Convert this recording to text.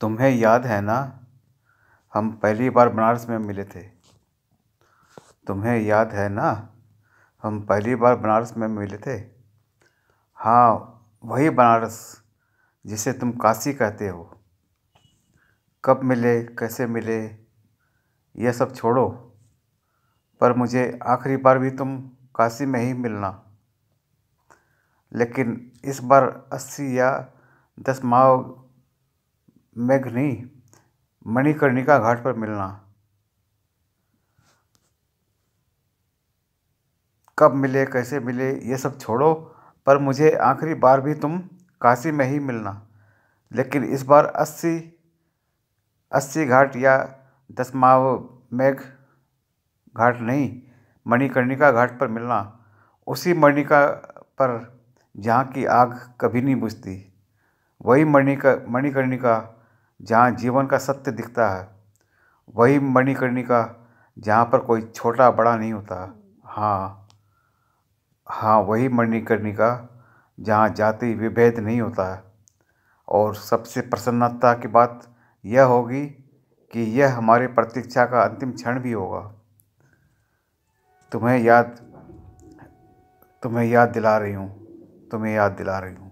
तुम्हें याद है ना हम पहली बार बनारस में मिले थे तुम्हें याद है ना हम पहली बार बनारस में मिले थे हाँ वही बनारस जिसे तुम काशी कहते हो कब मिले कैसे मिले यह सब छोड़ो पर मुझे आखिरी बार भी तुम काशी में ही मिलना लेकिन इस बार अस्सी या दस माह मेघनी मणिकर्णिका घाट पर मिलना कब मिले कैसे मिले ये सब छोड़ो पर मुझे आखिरी बार भी तुम काशी में ही मिलना लेकिन इस बार अस्सी अस्सी घाट या दसमाव मेघ घाट नहीं मणिकर्णिका घाट पर मिलना उसी मणिका पर जहाँ की आग कभी नहीं बुझती वही मणिका मणिकर्णिका जहाँ जीवन का सत्य दिखता है वही मणिकर्णिका जहाँ पर कोई छोटा बड़ा नहीं होता हाँ हाँ वही मणिकर्णिका जहाँ जाति विभेद नहीं होता है और सबसे प्रसन्नता की बात यह होगी कि यह हमारी प्रतीक्षा का अंतिम क्षण भी होगा तुम्हें याद तुम्हें याद दिला रही हूँ तुम्हें याद दिला रही हूँ